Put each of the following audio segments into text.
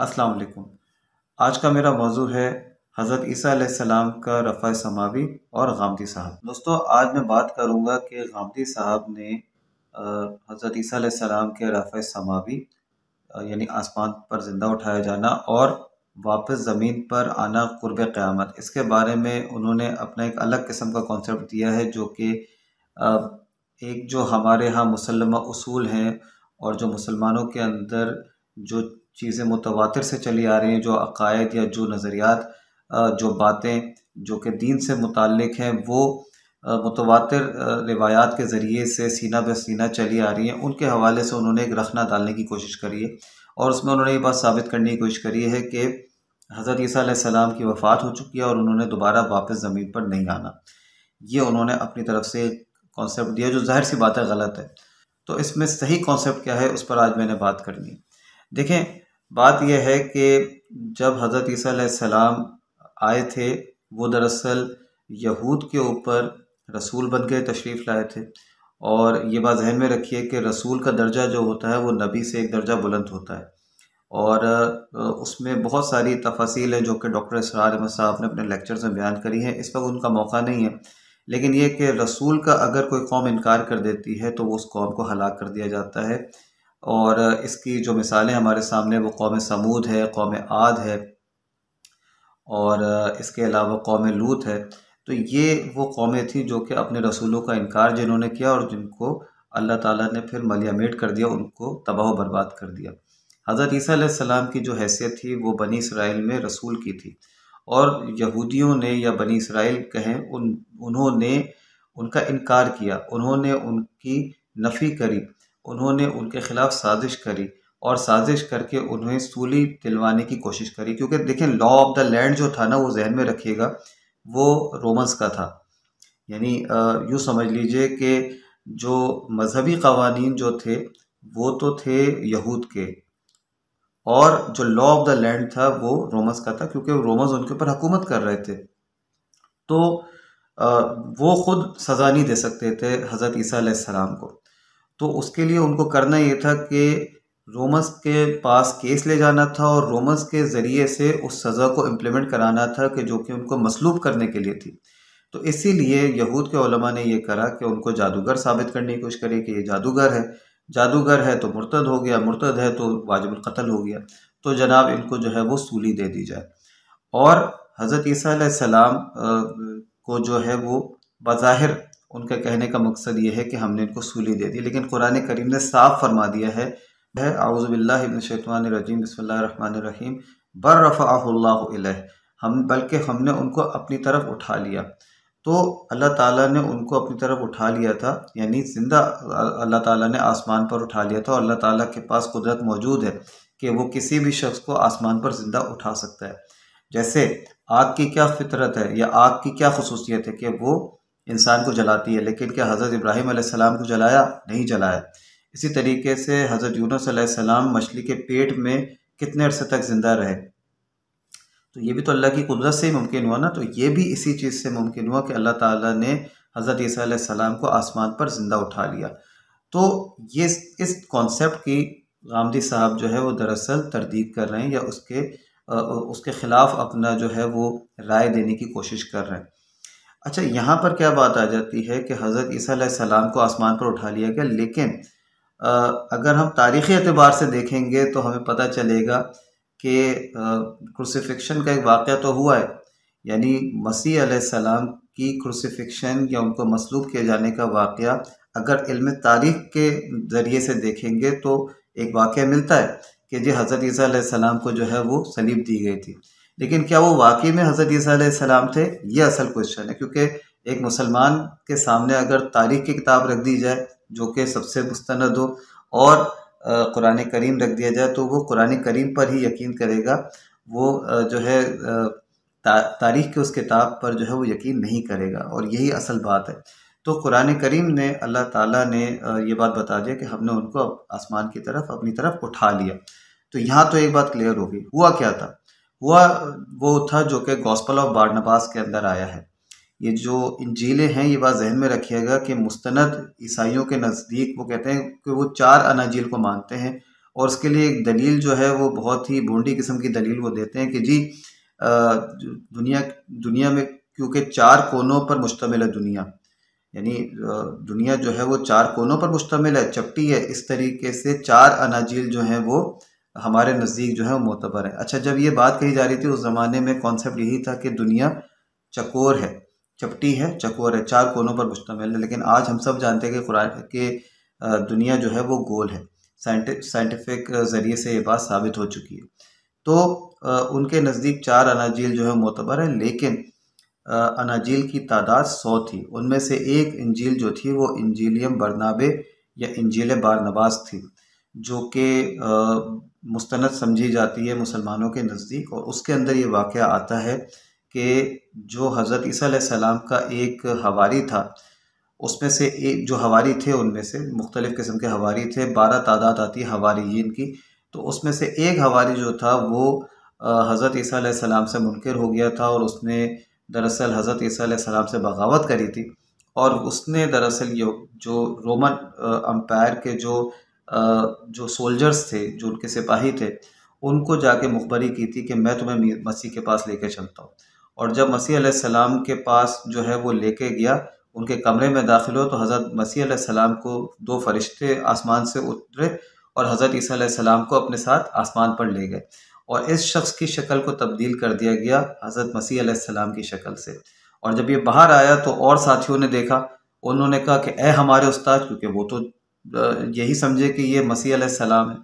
अस्सलाम वालेकुम आज का मेरा मौजू है हज़रत ईसा सलाम का रफ़ा समावी और गामदी साहब दोस्तों आज मैं बात करूँगा कि गामदी साहब ने हज़रत ईसा सलाम के रफ़ा समावी यानी आसमान पर ज़िंदा उठाया जाना और वापस ज़मीन पर आना क़ुरब क़्यामत इसके बारे में उन्होंने अपना एक अलग किस्म का कॉन्सेप्ट दिया है जो कि एक जो हमारे यहाँ मुसलम असूल हैं और जो मुसलमानों के अंदर जो चीज़ें मुतवा से चली आ रही हैं जो अकायद या जो नज़रियात जो बातें जो कि दीन से मुतक़ हैं वो मुतवा रिवायात के ज़रिए से सीना ब सीना चली आ रही हैं उनके हवाले से उन्होंने एक रखना डालने की कोशिश करी है और उसमें उन्होंने ये बात साबित करने की कोशिश करी है कि हज़रत ईसीम की वफ़ात हो चुकी है और उन्होंने दोबारा वापस ज़मीन पर नहीं आना ये उन्होंने अपनी तरफ से एक कॉन्सेप्ट दिया जो जाहिर सी बात है गलत है तो इसमें सही कॉन्सेप्ट क्या है उस पर आज मैंने बात करनी देखें बात यह है कि जब हज़रत सलाम आए थे वो दरअसल यहूद के ऊपर रसूल बन के तशरीफ़ लाए थे और ये बात जहन में रखिए कि रसूल का दर्जा जो होता है वो नबी से एक दर्जा बुलंद होता है और उसमें बहुत सारी तफसील है जो कि डॉक्टर इसरार अहमद साहब ने अपने लेक्चर्स में बयान करी हैं इस वक्त उनका मौका नहीं है लेकिन ये कि रसूल का अगर कोई कौम इनकार कर देती है तो वो उस कौम को हलाक कर दिया जाता है और इसकी जो मिसालें हमारे सामने वो कौम समूद है कौम आद है और इसके अलावा कौम लूत है तो ये वो कौमें थी जो कि अपने रसूलों का इनकार जिन्होंने किया और जिनको अल्लाह ताला ने फिर मलियामेट कर दिया उनको तबाह बर्बाद कर दिया हज़रत ईसा की जो हैसियत थी वो बनी इसराइल में रसूल की थी और यहूदियों ने या बनी इसराइल कहें उन उन्होंने उनका इनकार किया उन्होंने उनकी नफ़ी करी उन्होंने उनके खिलाफ साजिश करी और साजिश करके उन्हें सूली दिलवाने की कोशिश करी क्योंकि देखें लॉ ऑफ द लैंड जो था ना वो जहन में रखिएगा वो रोमन्स का था यानी यूँ समझ लीजिए कि जो मजहबी कवानीन जो थे वो तो थे यहूद के और जो लॉ ऑफ द लैंड था वो रोमन्स का था क्योंकि रोमन्स उनके ऊपर हुकूमत कर रहे थे तो वो ख़ुद सज़ा नहीं दे सकते थे हज़रत ईसा सलाम को तो उसके लिए उनको करना ये था कि रोमस के पास केस ले जाना था और रोमस के ज़रिए से उस सज़ा को इम्प्लीमेंट कराना था कि जो कि उनको मसलूब करने के लिए थी तो इसीलिए यहूद के ओलमा ने यह करा कि उनको जादूगर साबित करने की कोशिश करे कि ये जादूगर है जादूगर है तो मुर्तद हो गया मुर्तद है तो वाजिब कत्ल हो गया तो जनाब इनको जो है वो सूली दे दी जाए और हज़रत ईसा सलाम को जो है वो बज़ाहिर उनका कहने का मकसद ये है कि हमने इनको सूली दे दी लेकिन कुरान करीम ने साफ फरमा दिया है वह आउज़बिल्लाशैतवानरजीम बसमीम बर्रफ़ाल्ला हम बल्कि हमने उनको अपनी तरफ उठा लिया तो अल्लाह ताला ने उनको अपनी तरफ उठा लिया था यानी ज़िंदा अल्लाह ताला ने आसमान पर उठा लिया था और अल्लाह ताला के पास कुदरत मौजूद है कि वो किसी भी शख्स को आसमान पर ज़िंदा उठा सकता है जैसे आग की क्या फितरत है या आग की क्या खसूसियत है कि वो इंसान को जलाती है लेकिन क्या हज़रत इब्राहिम सलाम को जलाया नहीं जलाया इसी तरीके से हज़रत यूनस सलाम मछली के पेट में कितने अरसे तक ज़िंदा रहे तो ये भी तो अल्लाह की कुदरत से ही मुमकिन हुआ ना तो ये भी इसी चीज़ से मुमकिन हुआ कि अल्लाह ताला ने हज़रत सलाम को आसमान पर ज़िंदा उठा लिया तो ये इस कॉन्सेप्ट की गांधी साहब जो है वो दरअसल तरदीद कर रहे हैं या उसके उसके ख़िलाफ़ अपना जो है वो राय देने की कोशिश कर रहे हैं अच्छा यहाँ पर क्या बात आ जाती है कि हज़रत ईसा सलाम को आसमान पर उठा लिया गया लेकिन अगर हम तारीख़ी अतबार से देखेंगे तो हमें पता चलेगा कि क्रूसीफिक्शन का एक वाक़ तो हुआ है यानी मसीह सलाम की क्रूसीफिक्शन या उनको मसलूब किए जाने का वाक़ अगर इल्म तारीख के ज़रिए से देखेंगे तो एक वाक़ मिलता है कि जी हज़रत ईसी सलाम को जो है वो सलीब दी गई थी लेकिन क्या वो वाकई में हज़रत सलाम थे ये असल क्वेश्चन है क्योंकि एक मुसलमान के सामने अगर तारीख की किताब रख दी जाए जो कि सबसे मुस्ंद हो और कुरान करीम रख दिया जाए तो वो कुरान करीम पर ही यकीन करेगा वो जो है ता, तारीख के उस किताब पर जो है वो यकीन नहीं करेगा और यही असल बात है तो कुरान करीम ने अल्लाह ताला ने ये बात बता दिया कि हमने उनको आसमान की तरफ अपनी तरफ उठा लिया तो यहाँ तो एक बात क्लियर होगी हुआ क्या था वह वो था जो कि गॉस्पल ऑफ बारनबास के अंदर आया है ये जो इंजीलें हैं ये बात जहन में रखिएगा कि मुस्तनद ईसाइयों के नज़दीक वो कहते हैं कि वो चार अनाजील को मानते हैं और उसके लिए एक दलील जो है वो बहुत ही बूंदी किस्म की दलील वो देते हैं कि जी दुनिया दुनिया में क्योंकि चार कोनों पर मुश्तमिल है दुनिया यानी दुनिया जो है वो चार कोनों पर मुश्तमिल है चपटी है इस तरीके से चार अनाजील जो हैं वो हमारे नज़दीक जो है वो मोतबर है अच्छा जब ये बात कही जा रही थी उस ज़माने में कॉन्सेप्ट यही था कि दुनिया चकोर है चपटी है चकोर है चार कोनों पर मुश्तमिल है लेकिन आज हम सब जानते हैं कि कुरान के दुनिया जो है वो गोल है साइंटिफिक ज़रिए से ये बात साबित हो चुकी है तो उनके नज़दीक चार अनाजील जो है मोतबर है लेकिन अनाजील की तादाद सौ थी उनमें से एक इंजील जो थी वो इंजीलियम बरनाबे या इंजील बारनबास थी जो कि मुस्ंद समझी जाती है मुसलमानों के नज़दीक और उसके अंदर ये वाक़ आता है कि जो हज़रत सलाम का एक हवारी था उसमें से एक जो हवारी थे उनमें से मुख्तलिफ़ किस्म के हवारी थे बारह तादाद आती है हवारीन की तो उसमें से एक हवारी जो था वो हज़रत सलाम से मुनकर हो गया था और उसने दरअसल हज़रत सलाम से बगावत करी थी और उसने दरअसल ये जो रोमन अम्पायर के जो जो सोल्जर्स थे जो उनके सिपाही थे उनको जाके मुखबरी की थी कि मैं तुम्हें मसीह के पास लेके चलता हूँ और जब मसीह सलाम के पास जो है वो लेके गया उनके कमरे में दाखिल हो तो हज़रत मसीह सलाम को दो फरिश्ते आसमान से उतरे और हज़रत ईसा सलाम को अपने साथ आसमान पर ले गए और इस शख्स की शक्ल को तब्दील कर दिया गया हज़रत मसीह सलाम की शक्ल से और जब ये बाहर आया तो और साथियों ने देखा उन्होंने कहा कि ए हमारे उस्ताद क्योंकि वो तो यही समझे कि ये मसीह सलाम है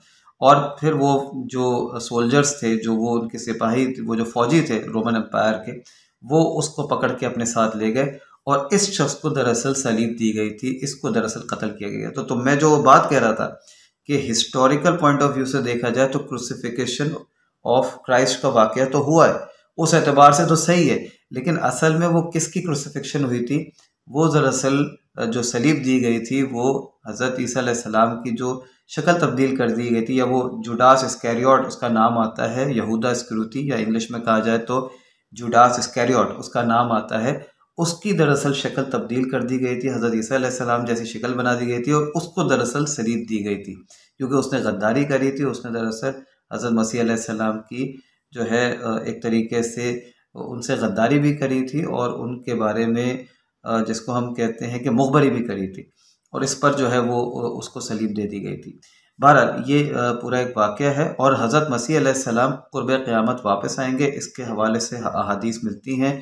और फिर वो जो सोल्जर्स थे जो वो उनके सिपाही वो जो फौजी थे रोमन एम्पायर के वो उसको पकड़ के अपने साथ ले गए और इस शख्स को दरअसल सलीब दी गई थी इसको दरअसल कत्ल किया गया तो, तो मैं जो बात कह रहा था कि हिस्टोरिकल पॉइंट ऑफ व्यू से देखा जाए तो क्रूसिफिकेशन ऑफ क्राइस्ट का वाक़ तो हुआ है उस एतबार से तो सही है लेकिन असल में वो किसकी क्रूसिफिक्शन हुई थी वो दरअसल जो सलीब दी गई थी वो हज़रत ईसा सलाम की जो शक्ल तब्दील कर दी गई थी या वो जुडास स्कैरियोट उसका नाम आता है यहूदा स्क्रूती या इंग्लिश में कहा जाए तो जुडास स्कैरियोट उसका नाम आता है उसकी दरअसल शक्ल तब्दील कर दी गई थी हज़रत ईसा सलाम जैसी शक्ल बना दी गई थी और उसको दरअसल सलीब दी गई थी क्योंकि उसने गद्दारी करी थी उसने दरअसल हज़रत मसीह सलाम की जो है एक तरीके से उनसे गद्दारी भी करी थी और उनके बारे में जिसको हम कहते हैं कि मुखबरी भी करी थी और इस पर जो है वो उसको सलीब दे दी गई थी बहरहाल ये पूरा एक वाक़ है और हज़रत मसीह सलाम क़ुरब क़्यामत वापस आएंगे इसके हवाले से अदीस मिलती हैं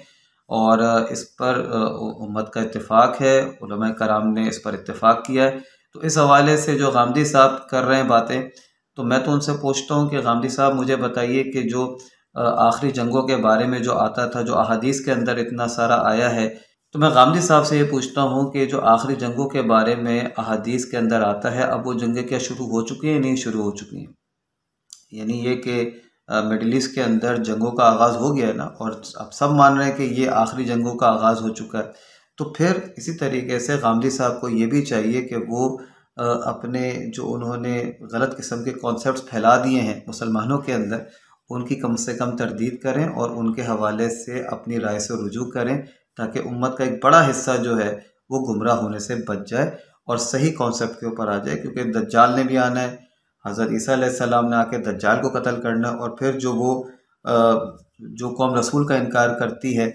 और इस पर उम्मत का इतफ़ाक़ है कराम ने इस पर इतफ़ाक़ किया है तो इस हवाले से जो गांधी साहब कर रहे हैं बातें तो मैं तो उनसे पूछता हूँ कि गांधी साहब मुझे बताइए कि जो आखिरी जंगों के बारे में जो आता था जो अहदीस के अंदर इतना सारा आया है तो मैं गांधी साहब से ये पूछता हूँ कि जो आखिरी जंगों के बारे में अहादीस के अंदर आता है अब वो जंगें क्या शुरू हो चुकी हैं या नहीं शुरू हो चुकी हैं यानी ये कि मिडल ईस्ट के अंदर जंगों का आगाज़ हो गया है ना और अब सब मान रहे हैं कि ये आखिरी जंगों का आगाज़ हो चुका है तो फिर इसी तरीके से गांधी साहब को ये भी चाहिए कि वो अपने जो उन्होंने गलत किस्म के कॉन्सेप्ट फैला दिए हैं मुसलमानों के अंदर उनकी कम से कम तरदीद करें और उनके हवाले से अपनी राय से रुजू करें ताकि उम्मत का एक बड़ा हिस्सा जो है वो गुमराह होने से बच जाए और सही कॉन्सेप्ट के ऊपर आ जाए क्योंकि दज्जाल ने भी आना है हज़रत ईसा सलाम ने आके दज्जाल को कत्ल करना और फिर जो वो जो कौम रसूल का इनकार करती है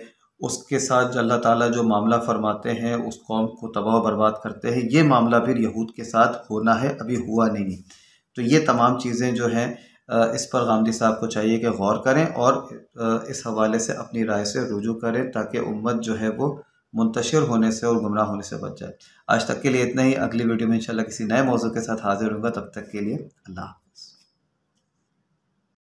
उसके साथ जो अल्लाह ताला जो मामला फरमाते हैं उस कौम को तबाह बर्बाद करते हैं ये मामला फिर यहूद के साथ होना है अभी हुआ नहीं तो ये तमाम चीज़ें जो हैं इस पर गांधी साहब को चाहिए कि गौर करें और इस हवाले से अपनी राय से रुजू करें ताकि उम्मत जो है वो मुंतशिर होने से और गुमराह होने से बच जाए आज तक के लिए इतना ही अगली वीडियो में इंशाल्लाह किसी नए मौजू के साथ हाजिर होगा तब तक के लिए अल्लाह